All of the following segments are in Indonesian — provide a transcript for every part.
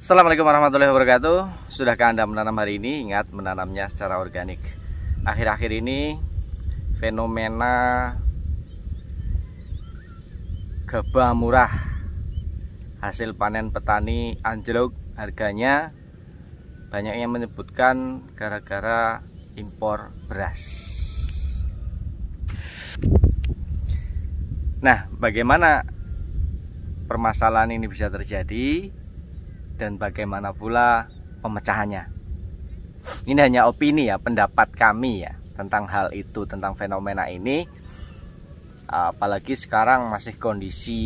Assalamualaikum warahmatullahi wabarakatuh Sudahkah Anda menanam hari ini? Ingat menanamnya secara organik Akhir-akhir ini Fenomena Gabah murah Hasil panen petani anjlok Harganya Banyak yang menyebutkan Gara-gara impor beras Nah bagaimana Permasalahan ini bisa terjadi dan bagaimana pula pemecahannya. Ini hanya opini ya, pendapat kami ya tentang hal itu, tentang fenomena ini. Apalagi sekarang masih kondisi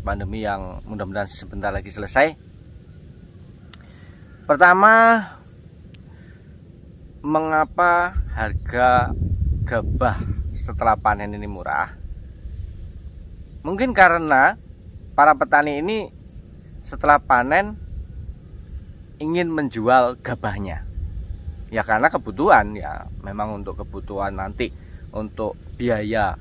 pandemi yang mudah-mudahan sebentar lagi selesai. Pertama, mengapa harga gabah setelah panen ini murah? Mungkin karena para petani ini setelah panen ingin menjual gabahnya. Ya karena kebutuhan ya memang untuk kebutuhan nanti untuk biaya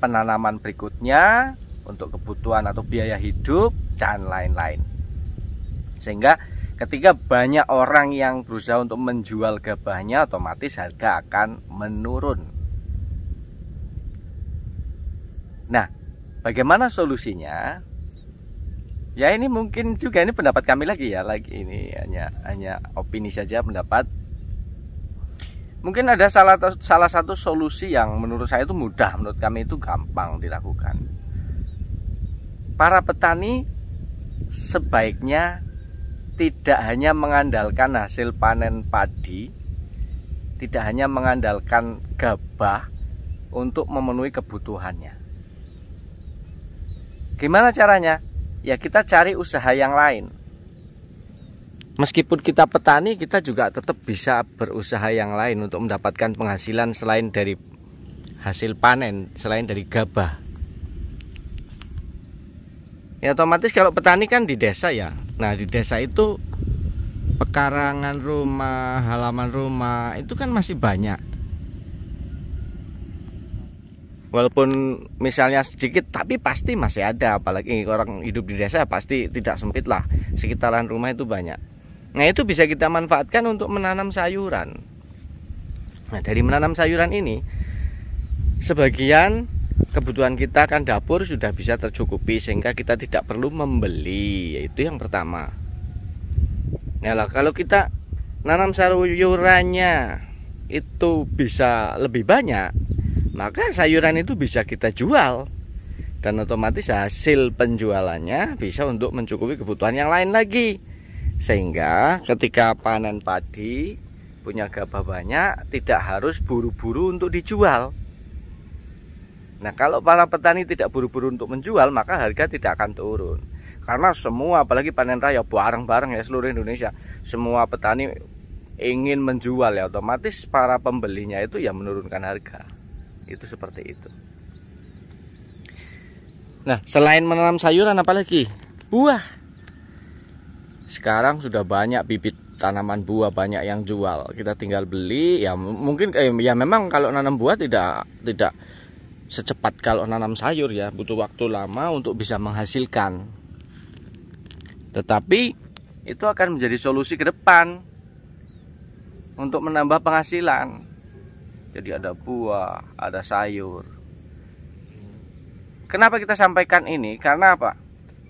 penanaman berikutnya, untuk kebutuhan atau biaya hidup dan lain-lain. Sehingga ketika banyak orang yang berusaha untuk menjual gabahnya otomatis harga akan menurun. Nah, bagaimana solusinya? ya ini mungkin juga ini pendapat kami lagi ya lagi ini hanya hanya opini saja pendapat mungkin ada salah salah satu solusi yang menurut saya itu mudah menurut kami itu gampang dilakukan para petani sebaiknya tidak hanya mengandalkan hasil panen padi tidak hanya mengandalkan gabah untuk memenuhi kebutuhannya gimana caranya ya kita cari usaha yang lain. Meskipun kita petani, kita juga tetap bisa berusaha yang lain untuk mendapatkan penghasilan selain dari hasil panen, selain dari gabah. Ya otomatis kalau petani kan di desa ya. Nah, di desa itu pekarangan rumah, halaman rumah itu kan masih banyak walaupun misalnya sedikit tapi pasti masih ada apalagi orang hidup di desa pasti tidak sempit lah sekitaran rumah itu banyak nah itu bisa kita manfaatkan untuk menanam sayuran nah dari menanam sayuran ini sebagian kebutuhan kita kan dapur sudah bisa tercukupi sehingga kita tidak perlu membeli itu yang pertama nah lah kalau kita nanam sayurannya itu bisa lebih banyak maka sayuran itu bisa kita jual dan otomatis hasil penjualannya bisa untuk mencukupi kebutuhan yang lain lagi sehingga ketika panen padi punya gabah banyak tidak harus buru-buru untuk dijual nah kalau para petani tidak buru-buru untuk menjual maka harga tidak akan turun karena semua apalagi panen raya bareng-bareng ya seluruh Indonesia semua petani ingin menjual ya otomatis para pembelinya itu ya menurunkan harga itu seperti itu nah selain menanam sayuran apalagi buah sekarang sudah banyak bibit tanaman buah banyak yang jual kita tinggal beli ya mungkin eh, ya memang kalau nanam buah tidak tidak secepat kalau nanam sayur ya butuh waktu lama untuk bisa menghasilkan tetapi itu akan menjadi solusi ke depan untuk menambah penghasilan jadi ada buah, ada sayur. Kenapa kita sampaikan ini? Karena apa?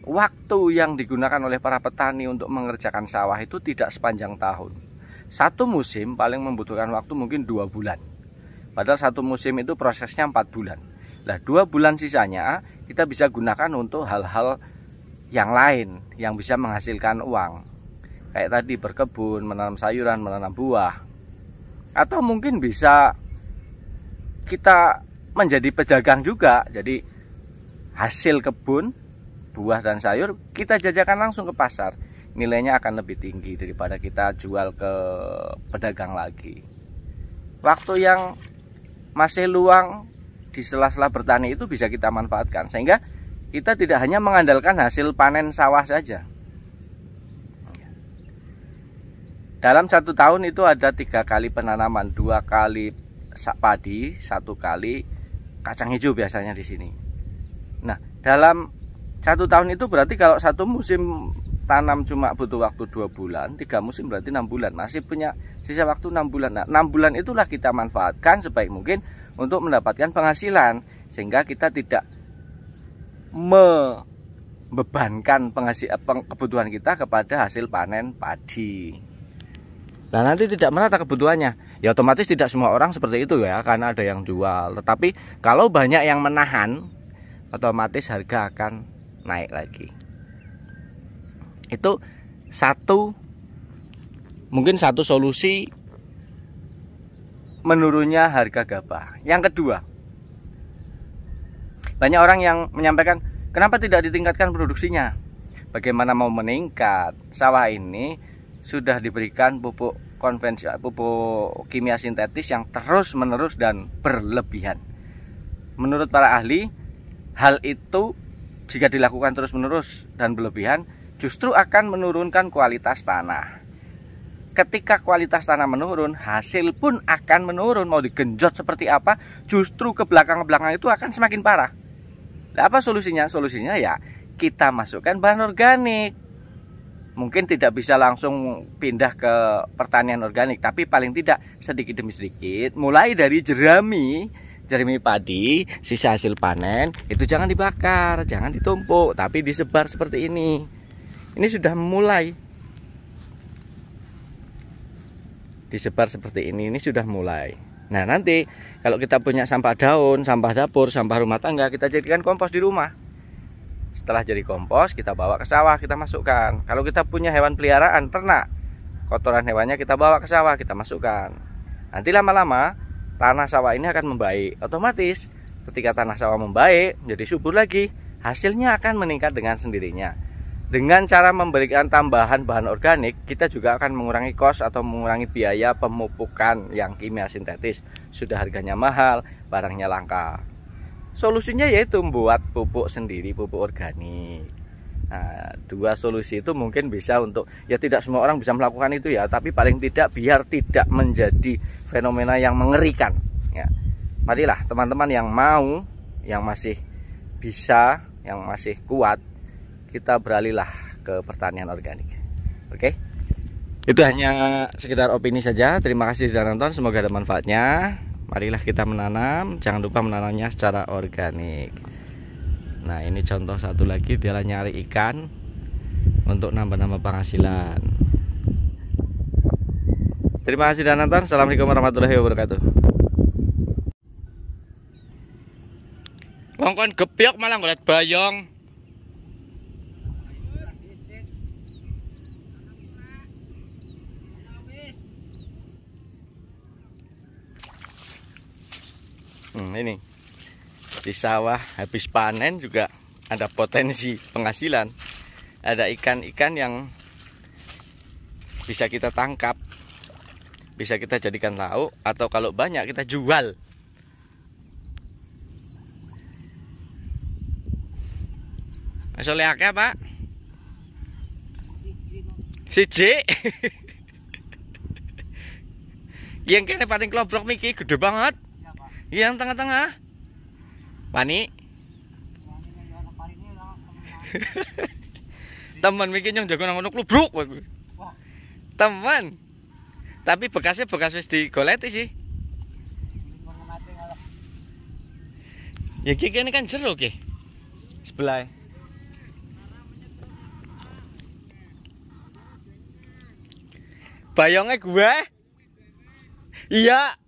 Waktu yang digunakan oleh para petani untuk mengerjakan sawah itu tidak sepanjang tahun. Satu musim paling membutuhkan waktu mungkin dua bulan. Padahal satu musim itu prosesnya empat bulan. Nah, dua bulan sisanya kita bisa gunakan untuk hal-hal yang lain yang bisa menghasilkan uang. Kayak tadi berkebun, menanam sayuran, menanam buah. Atau mungkin bisa kita menjadi pedagang juga. Jadi hasil kebun, buah dan sayur kita jajakan langsung ke pasar. Nilainya akan lebih tinggi daripada kita jual ke pedagang lagi. Waktu yang masih luang di sela-sela bertani itu bisa kita manfaatkan sehingga kita tidak hanya mengandalkan hasil panen sawah saja. Dalam satu tahun itu ada tiga kali penanaman, dua kali sak padi satu kali kacang hijau biasanya di sini. Nah, dalam satu tahun itu berarti kalau satu musim tanam cuma butuh waktu dua bulan, tiga musim berarti enam bulan. Masih punya sisa waktu enam bulan. Nah, enam bulan itulah kita manfaatkan sebaik mungkin untuk mendapatkan penghasilan sehingga kita tidak membebankan penghasil eh, kebutuhan kita kepada hasil panen padi. Nah, nanti tidak merata kebutuhannya ya otomatis tidak semua orang seperti itu ya karena ada yang jual tetapi kalau banyak yang menahan otomatis harga akan naik lagi itu satu mungkin satu solusi menurunnya harga gabah yang kedua banyak orang yang menyampaikan kenapa tidak ditingkatkan produksinya bagaimana mau meningkat sawah ini sudah diberikan pupuk konvensional pupuk kimia sintetis yang terus-menerus dan berlebihan. Menurut para ahli, hal itu jika dilakukan terus-menerus dan berlebihan justru akan menurunkan kualitas tanah. Ketika kualitas tanah menurun, hasil pun akan menurun. Mau digenjot seperti apa, justru ke belakang-belakang itu akan semakin parah. Nah, apa solusinya? Solusinya ya kita masukkan bahan organik mungkin tidak bisa langsung pindah ke pertanian organik tapi paling tidak sedikit demi sedikit mulai dari jerami jerami padi sisa hasil panen itu jangan dibakar jangan ditumpuk tapi disebar seperti ini ini sudah mulai disebar seperti ini ini sudah mulai nah nanti kalau kita punya sampah daun sampah dapur sampah rumah tangga kita jadikan kompos di rumah setelah jadi kompos, kita bawa ke sawah, kita masukkan. Kalau kita punya hewan peliharaan, ternak, kotoran hewannya kita bawa ke sawah, kita masukkan. Nanti lama-lama tanah sawah ini akan membaik. Otomatis ketika tanah sawah membaik, menjadi subur lagi, hasilnya akan meningkat dengan sendirinya. Dengan cara memberikan tambahan bahan organik, kita juga akan mengurangi kos atau mengurangi biaya pemupukan yang kimia sintetis. Sudah harganya mahal, barangnya langka. Solusinya yaitu membuat pupuk sendiri, pupuk organik. Nah, dua solusi itu mungkin bisa untuk ya tidak semua orang bisa melakukan itu ya, tapi paling tidak biar tidak menjadi fenomena yang mengerikan. Ya. Marilah teman-teman yang mau, yang masih bisa, yang masih kuat, kita beralihlah ke pertanian organik. Oke? Itu hanya sekitar opini saja. Terima kasih sudah nonton, semoga ada manfaatnya marilah kita menanam jangan lupa menanamnya secara organik nah ini contoh satu lagi dia nyari ikan untuk nambah-nambah penghasilan terima kasih dan nonton assalamualaikum warahmatullahi wabarakatuh Wong kon gebyok malah ngeliat bayong Hmm, ini di sawah habis panen juga ada potensi penghasilan. Ada ikan-ikan yang bisa kita tangkap, bisa kita jadikan lauk atau kalau banyak kita jual. Masuk pak? Siji. Yang kene paling klobrok miki gede banget. Iya, yang tengah-tengah. Wani. Teman, mikir yang jago nang lu klubruk teman Tapi bekasnya bekas wis digoleti sih. Ya kiki ini kan jeruk ya Sebelah. Bayongnya gue. Iya.